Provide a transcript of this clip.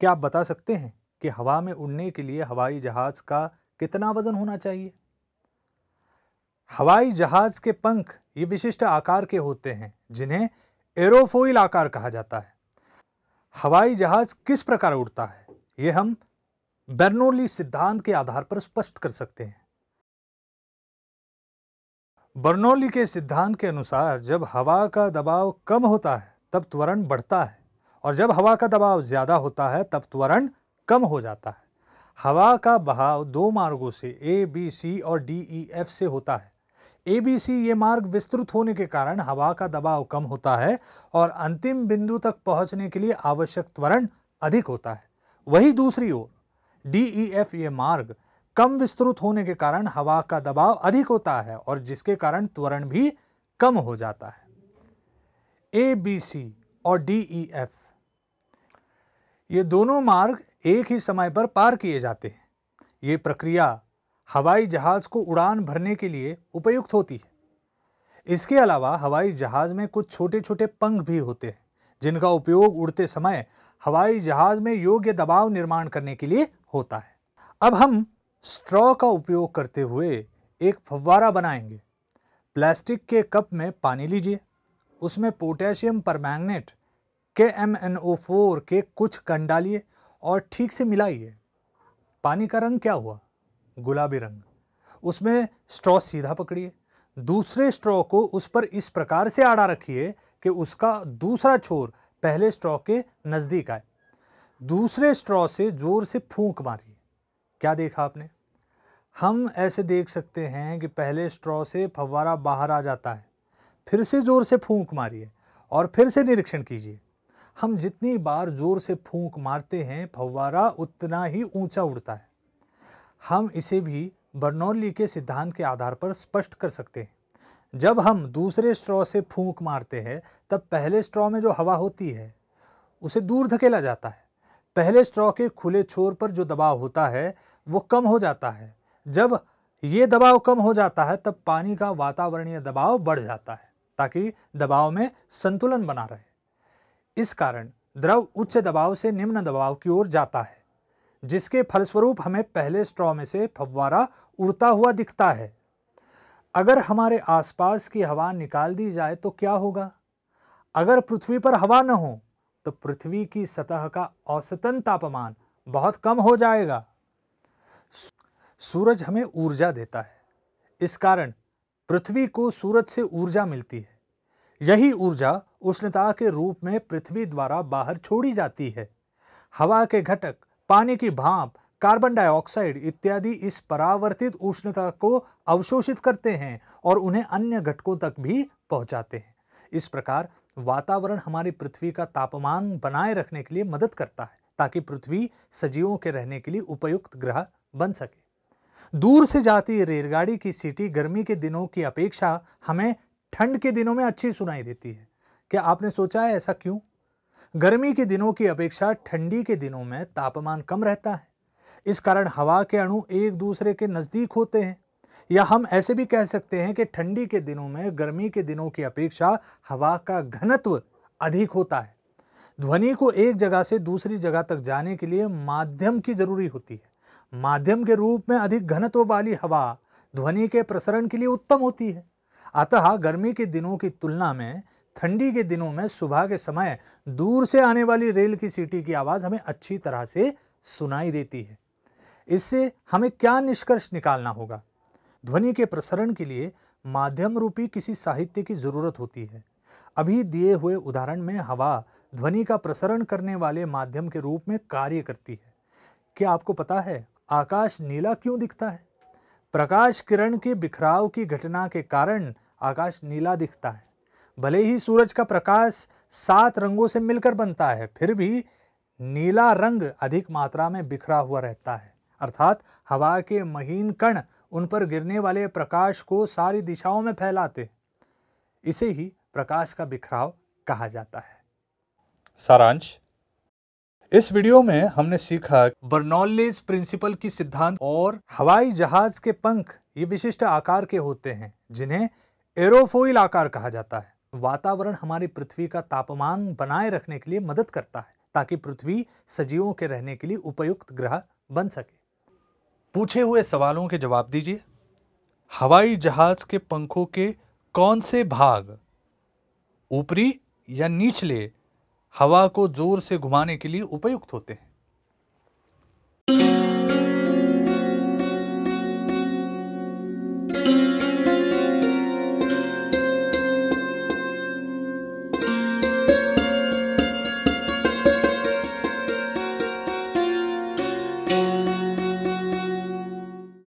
क्या आप बता सकते हैं कि हवा में उड़ने के लिए हवाई जहाज़ का कितना वज़न होना चाहिए हवाई जहाज़ के पंख ये विशिष्ट आकार के होते हैं जिन्हें एरोफोइल आकार कहा जाता है हवाई जहाज़ किस प्रकार उड़ता है ये हम बर्नोली सिद्धांत के आधार पर स्पष्ट कर सकते हैं बर्नोली के सिद्धांत के अनुसार जब हवा का दबाव कम होता है तब त्वरण बढ़ता है और जब हवा का दबाव ज़्यादा होता है तब त्वरण कम हो जाता है हवा का बहाव दो मार्गों से ए बी सी और डी ई एफ से होता है ए बी सी ये मार्ग विस्तृत होने के कारण हवा का दबाव कम होता है और अंतिम बिंदु तक पहुंचने के लिए आवश्यक त्वरण अधिक होता है वही दूसरी ओर डी ई एफ ये मार्ग कम विस्तृत होने के कारण हवा का दबाव अधिक होता है और जिसके कारण त्वरण भी कम हो जाता है ए बी सी और डी ई एफ ये दोनों मार्ग एक ही समय पर पार किए जाते हैं ये प्रक्रिया हवाई जहाज़ को उड़ान भरने के लिए उपयुक्त होती है इसके अलावा हवाई जहाज़ में कुछ छोटे छोटे पंख भी होते हैं जिनका उपयोग उड़ते समय हवाई जहाज़ में योग्य दबाव निर्माण करने के लिए होता है अब हम स्ट्रॉ का उपयोग करते हुए एक फव्वारा बनाएंगे प्लास्टिक के कप में पानी लीजिए उसमें potassium permanganate K M N O four के कुछ कण डालिए और ठीक से मिलाइए पानी का रंग क्या हुआ गुलाबी रंग उसमें स्ट्रॉ सीधा पकड़िए दूसरे स्ट्रॉ को उस पर इस प्रकार से आड़ा रखिए कि उसका दूसरा छोर पहले स्ट्रॉ के नज़दीक आए दूसरे स्ट्रॉ से ज़ोर से फूंक मारिए क्या देखा आपने हम ऐसे देख सकते हैं कि पहले स्ट्रॉ से फव्वारा बाहर आ जाता है फिर से ज़ोर से फूंक मारिए और फिर से निरीक्षण कीजिए हम जितनी बार जोर से फूंक मारते हैं फव्वारा उतना ही ऊंचा उड़ता है हम इसे भी बर्नौली के सिद्धांत के आधार पर स्पष्ट कर सकते हैं जब हम दूसरे स्ट्रॉ से फूंक मारते हैं तब पहले स्ट्रॉ में जो हवा होती है उसे दूर धकेला जाता है पहले स्ट्रॉ के खुले छोर पर जो दबाव होता है वो कम हो जाता है जब ये दबाव कम हो जाता है तब पानी का वातावरणीय दबाव बढ़ जाता है ताकि दबाव में संतुलन बना रहे इस कारण द्रव उच्च दबाव से निम्न दबाव की ओर जाता है जिसके फलस्वरूप हमें पहले स्ट्रॉ में से फव्वारा उड़ता हुआ दिखता है अगर हमारे आसपास की हवा निकाल दी जाए तो क्या होगा अगर पृथ्वी पर हवा न हो तो पृथ्वी की सतह का औसतन तापमान बहुत कम हो जाएगा सूरज हमें ऊर्जा देता है इस कारण पृथ्वी को सूरज से ऊर्जा मिलती है यही ऊर्जा उष्णता के रूप में पृथ्वी द्वारा बाहर छोड़ी जाती है हवा के घटक पानी की भाप कार्बन डाइऑक्साइड इत्यादि इस परावर्तित उष्णता को अवशोषित करते हैं और उन्हें अन्य घटकों तक भी पहुंचाते हैं इस प्रकार वातावरण हमारी पृथ्वी का तापमान बनाए रखने के लिए मदद करता है ताकि पृथ्वी सजीवों के रहने के लिए उपयुक्त ग्रह बन सके दूर से जाती रेलगाड़ी की सीटी गर्मी के दिनों की अपेक्षा हमें ठंड के दिनों में अच्छी सुनाई देती है क्या आपने सोचा है ऐसा क्यों गर्मी के दिनों की अपेक्षा ठंडी के दिनों में तापमान कम रहता है इस कारण हवा के अणु एक दूसरे के नज़दीक होते हैं या हम ऐसे भी कह सकते हैं कि ठंडी के दिनों में गर्मी के दिनों की अपेक्षा हवा का घनत्व अधिक होता है ध्वनि को एक जगह से दूसरी जगह तक जाने के लिए माध्यम की जरूरी होती है माध्यम के रूप में अधिक घनत्व वाली हवा ध्वनि के प्रसरण के लिए उत्तम होती है अतः गर्मी के दिनों की तुलना में ठंडी के दिनों में सुबह के समय दूर से आने वाली रेल की सीटी की आवाज़ हमें अच्छी तरह से सुनाई देती है इससे हमें क्या निष्कर्ष निकालना होगा ध्वनि के प्रसरण के लिए माध्यम रूपी किसी साहित्य की ज़रूरत होती है अभी दिए हुए उदाहरण में हवा ध्वनि का प्रसरण करने वाले माध्यम के रूप में कार्य करती है क्या आपको पता है आकाश नीला क्यों दिखता है प्रकाश किरण के बिखराव की घटना के कारण आकाश नीला दिखता है भले ही सूरज का प्रकाश सात रंगों से मिलकर बनता है फिर भी नीला रंग अधिक मात्रा में बिखरा हुआ रहता है अर्थात हवा के महीन कण उन पर गिरने वाले प्रकाश को सारी दिशाओं में फैलाते इसे ही प्रकाश का बिखराव कहा जाता है सारांश इस वीडियो में हमने सीखा बर्नौलेज प्रिंसिपल की सिद्धांत और हवाई जहाज के पंख ये विशिष्ट आकार के होते हैं जिन्हें एरोफोइल आकार कहा जाता है वातावरण हमारी पृथ्वी का तापमान बनाए रखने के लिए मदद करता है ताकि पृथ्वी सजीवों के रहने के लिए उपयुक्त ग्रह बन सके पूछे हुए सवालों के जवाब दीजिए हवाई जहाज के पंखों के कौन से भाग ऊपरी या निचले हवा को जोर से घुमाने के लिए उपयुक्त होते हैं